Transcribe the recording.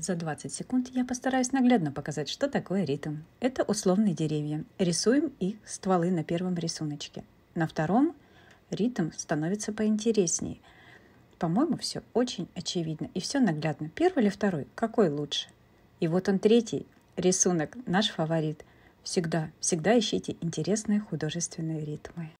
За 20 секунд я постараюсь наглядно показать, что такое ритм. Это условные деревья. Рисуем их стволы на первом рисуночке. На втором ритм становится поинтереснее. По-моему, все очень очевидно и все наглядно. Первый или второй? Какой лучше? И вот он третий рисунок, наш фаворит. Всегда, всегда ищите интересные художественные ритмы.